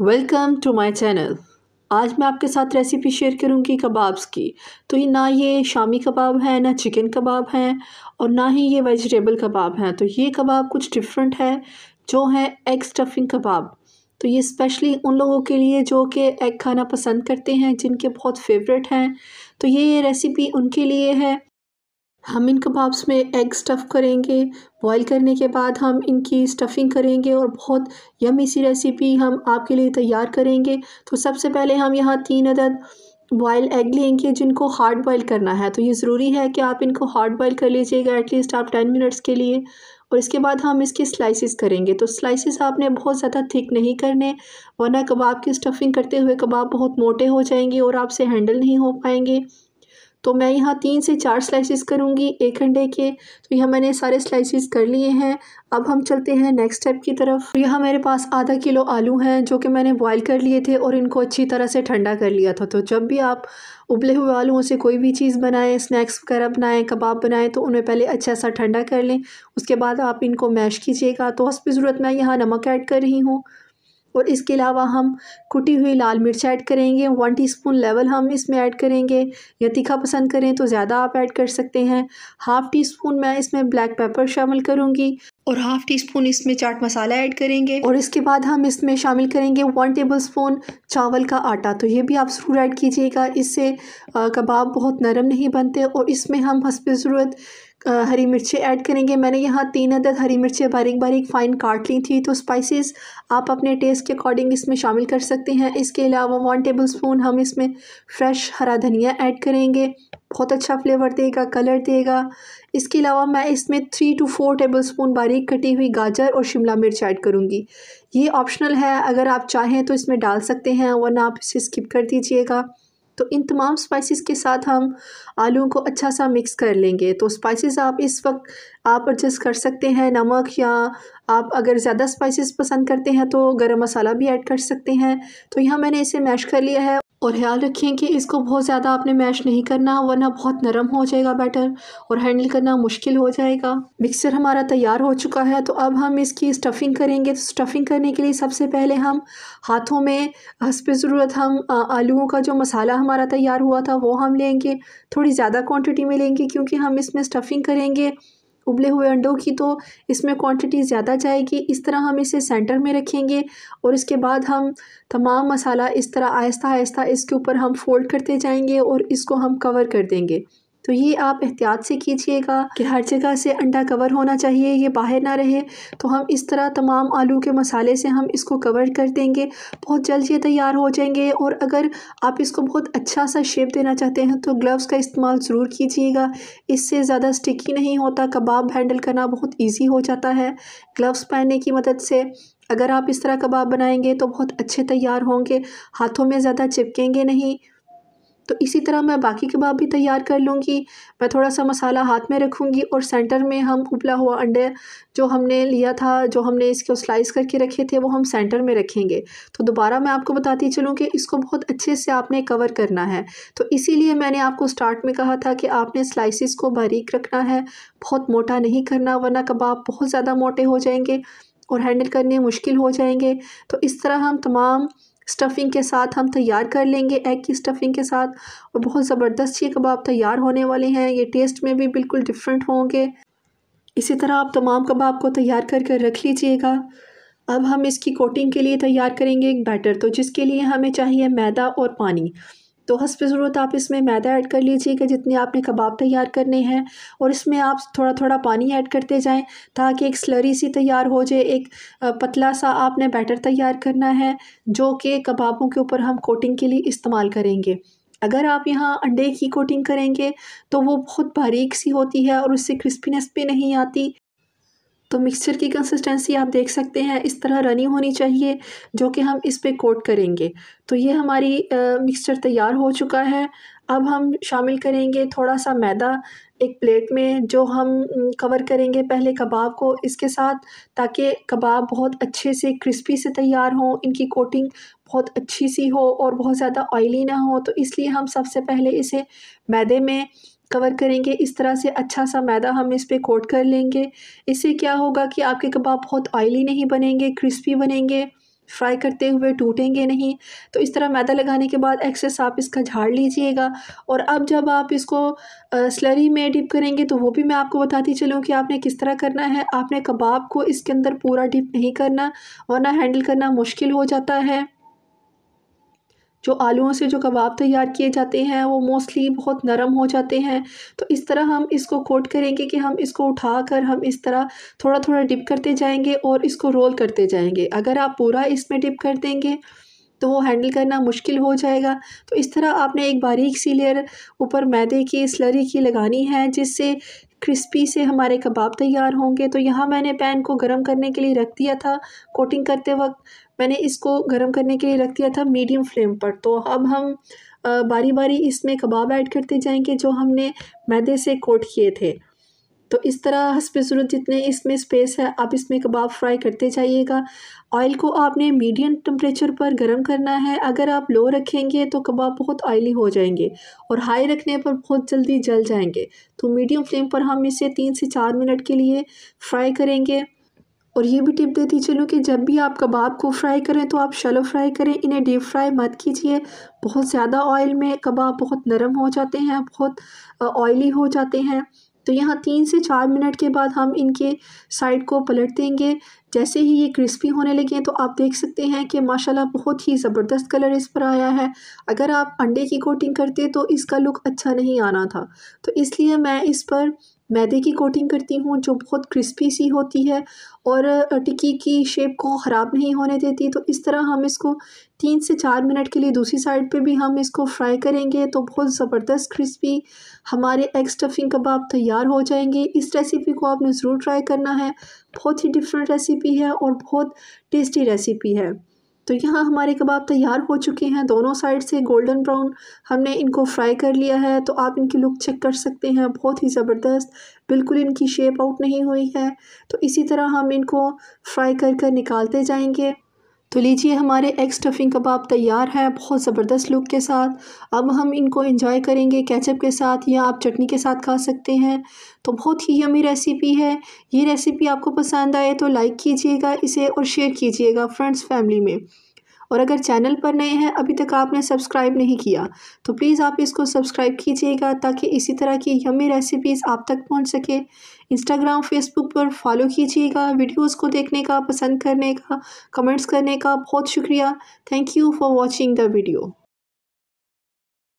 welcome to my channel आज मैं आपके साथ रेसिपी शेयर करूंगी कबाब्स की तो ये ना ये शामी कबाब है ना चिकन कबाब है और ना ही ये वेजिटेबल कबाब हैं तो ये कबाब कुछ डिफरेंट है जो है एग स्टफिंग कबाब तो ये स्पेशली उन लोगों के लिए जो कि एग खाना पसंद करते हैं जिनके बहुत फेवरेट हैं तो ये रेसिपी उनके लिए है हम इन कबाब्स में एग स्टफ़ करेंगे बॉईल करने के बाद हम इनकी स्टफ़िंग करेंगे और बहुत यमी सी रेसिपी हम आपके लिए तैयार करेंगे तो सबसे पहले हम यहाँ तीन अदद बॉयल एग लेंगे जिनको हार्ड बॉयल करना है तो ये ज़रूरी है कि आप इनको हार्ड बॉयल कर लीजिएगा एटलीस्ट आप टेन मिनट्स के लिए और इसके बाद हम इसके स्लाइसेस करेंगे तो स्लाइसेस आपने बहुत ज़्यादा थिक नहीं करने वरना कबाब की स्टफिंग करते हुए कबाब बहुत मोटे हो जाएंगे और आपसे हैंडल नहीं हो पाएंगे तो मैं यहाँ तीन से चार स्लाइसिस करूँगी एक अंडे के तो यहाँ मैंने सारे स्लाइसिस कर लिए हैं अब हम चलते हैं नेक्स्ट स्टेप की तरफ तो यहाँ मेरे पास आधा किलो आलू हैं जो कि मैंने बॉईल कर लिए थे और इनको अच्छी तरह से ठंडा कर लिया था तो जब भी आप उबले हुए आलूओं से कोई भी चीज़ बनाएं स्नैक्स वगैरह बनाएं कबाब बनाएं तो उन्हें पहले अच्छा सा ठंडा कर लें उसके बाद आप इनको मैश कीजिएगा तो हंस ज़रूरत मैं यहाँ नमक ऐड कर रही हूँ और इसके अलावा हम कुटी हुई लाल मिर्च ऐड करेंगे वन टीस्पून लेवल हम इसमें ऐड करेंगे या तीखा पसंद करें तो ज़्यादा आप ऐड कर सकते हैं हाफ़ टी स्पून मैं इसमें ब्लैक पेपर शामिल करूँगी और हाफ़ टी स्पून इसमें चाट मसाला ऐड करेंगे और इसके बाद हम इसमें शामिल करेंगे वन टेबल स्पून चावल का आटा तो ये भी आप ज़रूर ऐड कीजिएगा इससे कबाब बहुत नरम नहीं बनते और इसमें हम हंसप ज़रूरत हरी मिर्चें ऐड करेंगे मैंने यहाँ तीन अदद हरी मिर्चें बारीक बारीक फ़ाइन काट ली थी तो स्पाइसेस आप अपने टेस्ट के अकॉर्डिंग इसमें शामिल कर सकते हैं इसके अलावा वन टेबल स्पून हम इसमें फ्रेश हरा धनिया ऐड करेंगे बहुत अच्छा फ्लेवर देगा कलर देगा इसके अलावा मैं इसमें three two four tablespoon बारीक कटी हुई गाजर और शिमला मिर्च ऐड करूँगी ये ऑप्शनल है अगर आप चाहें तो इसमें डाल सकते हैं वरना आप इसे स्किप कर दीजिएगा तो इन तमाम स्पाइसेस के साथ हम आलू को अच्छा सा मिक्स कर लेंगे तो स्पाइसेस आप इस वक्त आप एडजस्ट कर सकते हैं नमक या आप अगर ज़्यादा स्पाइसेस पसंद करते हैं तो गरम मसाला भी ऐड कर सकते हैं तो यहाँ मैंने इसे मैश कर लिया है और ख्याल रखें कि इसको बहुत ज़्यादा आपने मैश नहीं करना वरना बहुत नरम हो जाएगा बैटर और हैंडल करना मुश्किल हो जाएगा मिक्सर हमारा तैयार हो चुका है तो अब हम इसकी स्टफ़िंग करेंगे तो स्टफ़िंग करने के लिए सबसे पहले हम हाथों में हंसप ज़रूरत हम आलूओं का जो मसाला हमारा तैयार हुआ था वो हम लेंगे थोड़ी ज़्यादा क्वान्टिटी में लेंगे क्योंकि हम इसमें स्टफ़िंग करेंगे उबले हुए अंडों की तो इसमें क्वांटिटी ज़्यादा जाएगी इस तरह हम इसे सेंटर में रखेंगे और इसके बाद हम तमाम मसाला इस तरह आहिस्ता आहिस्ता इसके ऊपर हम फोल्ड करते जाएंगे और इसको हम कवर कर देंगे तो ये आप एहतियात से कीजिएगा कि हर जगह से अंडा कवर होना चाहिए ये बाहर ना रहे तो हम इस तरह तमाम आलू के मसाले से हम इसको कवर कर देंगे बहुत जल्द ये तैयार हो जाएंगे और अगर आप इसको बहुत अच्छा सा शेप देना चाहते हैं तो ग्लव्स का इस्तेमाल ज़रूर कीजिएगा इससे ज़्यादा स्टिकी नहीं होता कबाब हैंडल करना बहुत ईजी हो जाता है ग्लव्स पहनने की मदद से अगर आप इस तरह कबाब बनाएंगे तो बहुत अच्छे तैयार होंगे हाथों में ज़्यादा चिपकेंगे नहीं तो इसी तरह मैं बाकी कबाब भी तैयार कर लूँगी मैं थोड़ा सा मसाला हाथ में रखूँगी और सेंटर में हम उबला हुआ अंडे जो हमने लिया था जो हमने इसको स्लाइस करके रखे थे वो हम सेंटर में रखेंगे तो दोबारा मैं आपको बताती चलूँ कि इसको बहुत अच्छे से आपने कवर करना है तो इसीलिए मैंने आपको स्टार्ट में कहा था कि आपने स्लाइसिस को बारीक रखना है बहुत मोटा नहीं करना वरना कबाब बहुत ज़्यादा मोटे हो जाएंगे और हैंडल करने मुश्किल हो जाएंगे तो इस तरह हम तमाम स्टफ़िंग के साथ हम तैयार कर लेंगे एग की स्टफ़िंग के साथ और बहुत ज़बरदस्त ये कबाब तैयार होने वाले हैं ये टेस्ट में भी बिल्कुल डिफरेंट होंगे इसी तरह आप तमाम कबाब को तैयार कर कर रख लीजिएगा अब हम इसकी कोटिंग के लिए तैयार करेंगे एक बैटर तो जिसके लिए हमें चाहिए मैदा और पानी तो हंस पे ज़रूरत आप इसमें मैदा ऐड कर लीजिएगा जितने आपने कबाब तैयार करने हैं और इसमें आप थोड़ा थोड़ा पानी ऐड करते जाएं ताकि एक स्लरी सी तैयार हो जाए एक पतला सा आपने बैटर तैयार करना है जो कि कबाबों के ऊपर हम कोटिंग के लिए इस्तेमाल करेंगे अगर आप यहाँ अंडे की कोटिंग करेंगे तो वो बहुत बारीक सी होती है और उससे क्रिस्पीनेस भी नहीं आती तो मिक्सचर की कंसिस्टेंसी आप देख सकते हैं इस तरह रनी होनी चाहिए जो कि हम इस पर कोट करेंगे तो ये हमारी मिक्सचर तैयार हो चुका है अब हम शामिल करेंगे थोड़ा सा मैदा एक प्लेट में जो हम कवर करेंगे पहले कबाब को इसके साथ ताकि कबाब बहुत अच्छे से क्रिस्पी से तैयार हो इनकी कोटिंग बहुत अच्छी सी हो और बहुत ज़्यादा ऑयली ना हो तो इसलिए हम सबसे पहले इसे मैदे में कवर करेंगे इस तरह से अच्छा सा मैदा हम इस पर कोट कर लेंगे इससे क्या होगा कि आपके कबाब बहुत ऑयली नहीं बनेंगे क्रिस्पी बनेंगे फ्राई करते हुए टूटेंगे नहीं तो इस तरह मैदा लगाने के बाद एक्सेस आप इसका झाड़ लीजिएगा और अब जब आप इसको स्लरी में डिप करेंगे तो वो भी मैं आपको बताती चलूँ कि आपने किस तरह करना है आपने कबाब को इसके अंदर पूरा डिप नहीं करना वरना हैंडल करना मुश्किल हो जाता है जो आलूओं से जो कबाब तैयार किए जाते हैं वो मोस्टली बहुत नरम हो जाते हैं तो इस तरह हम इसको कोट करेंगे कि हम इसको उठा कर हम इस तरह थोड़ा थोड़ा डिप करते जाएंगे और इसको रोल करते जाएंगे अगर आप पूरा इसमें डिप कर देंगे तो वो हैंडल करना मुश्किल हो जाएगा तो इस तरह आपने एक बारीक सी लेयर ऊपर मैदे की स्लरी की लगानी है जिससे क्रिस्पी से हमारे कबाब तैयार होंगे तो यहाँ मैंने पैन को गर्म करने के लिए रख दिया था कोटिंग करते वक्त मैंने इसको गर्म करने के लिए रख दिया था मीडियम फ्लेम पर तो अब हम बारी बारी इसमें कबाब ऐड करते जाएंगे जो हमने मैदे से कोट किए थे तो इस तरह हसब ज़रूरत जितने इसमें स्पेस है आप इसमें कबाब फ्राई करते जाइएगा ऑयल को आपने मीडियम टम्परेचर पर गर्म करना है अगर आप लो रखेंगे तो कबाब बहुत ऑयली हो जाएंगे और हाई रखने पर बहुत जल्दी जल जाएंगे तो मीडियम फ्लेम पर हम इसे तीन से चार मिनट के लिए फ्राई करेंगे और ये भी टिप देती चलूँ कि जब भी आप कबाब को फ्राई करें तो आप शलो फ्राई करें इन्हें डीप फ्राई मत कीजिए बहुत ज़्यादा ऑयल में कबाब बहुत नरम हो जाते हैं बहुत ऑयली हो जाते हैं तो यहाँ तीन से चार मिनट के बाद हम इनके साइड को पलट देंगे जैसे ही ये क्रिस्पी होने लगे तो आप देख सकते हैं कि माशाल्लाह बहुत ही ज़बरदस्त कलर इस पर आया है अगर आप अंडे की कोटिंग करते तो इसका लुक अच्छा नहीं आना था तो इसलिए मैं इस पर मैदे की कोटिंग करती हूँ जो बहुत क्रिस्पी सी होती है और टिक्की की शेप को ख़राब नहीं होने देती तो इस तरह हम इसको तीन से चार मिनट के लिए दूसरी साइड पे भी हम इसको फ्राई करेंगे तो बहुत ज़बरदस्त क्रिस्पी हमारे एग स्टफिंग कबाब तैयार हो जाएंगे इस रेसिपी को आपने ज़रूर ट्राई करना है बहुत ही डिफरेंट रेसिपी है और बहुत टेस्टी रेसिपी है तो यहाँ हमारे कबाब तैयार हो चुके हैं दोनों साइड से गोल्डन ब्राउन हमने इनको फ्राई कर लिया है तो आप इनकी लुक चेक कर सकते हैं बहुत ही ज़बरदस्त बिल्कुल इनकी शेप आउट नहीं हुई है तो इसी तरह हम इनको फ्राई कर कर निकालते जाएंगे तो लीजिए हमारे एग स्टफिंग कबाब तैयार है बहुत ज़बरदस्त लुक के साथ अब हम इनको इंजॉय करेंगे कैचअप के साथ या आप चटनी के साथ खा सकते हैं तो बहुत ही यमी रेसिपी है ये रेसिपी आपको पसंद आए तो लाइक कीजिएगा इसे और शेयर कीजिएगा फ्रेंड्स फैमिली में और अगर चैनल पर नए हैं अभी तक आपने सब्सक्राइब नहीं किया तो प्लीज़ आप इसको सब्सक्राइब कीजिएगा ताकि इसी तरह की यमी रेसिपीज़ आप तक पहुँच सके इंस्टाग्राम फेसबुक पर फॉलो कीजिएगा वीडियोज़ को देखने का पसंद करने का कमेंट्स करने का बहुत शुक्रिया thank you for watching the video